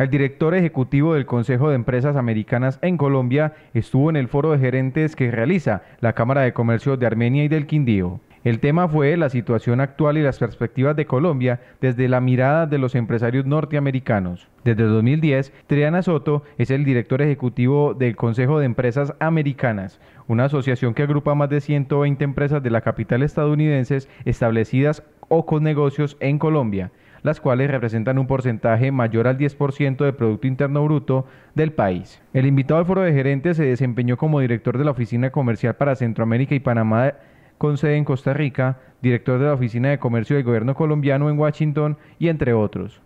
El director ejecutivo del Consejo de Empresas Americanas en Colombia estuvo en el foro de gerentes que realiza la Cámara de Comercio de Armenia y del Quindío. El tema fue la situación actual y las perspectivas de Colombia desde la mirada de los empresarios norteamericanos. Desde 2010, Triana Soto es el director ejecutivo del Consejo de Empresas Americanas, una asociación que agrupa más de 120 empresas de la capital estadounidense establecidas o con negocios en Colombia las cuales representan un porcentaje mayor al 10% del Producto Interno Bruto del país. El invitado al foro de gerentes se desempeñó como director de la Oficina Comercial para Centroamérica y Panamá con sede en Costa Rica, director de la Oficina de Comercio del Gobierno colombiano en Washington y entre otros.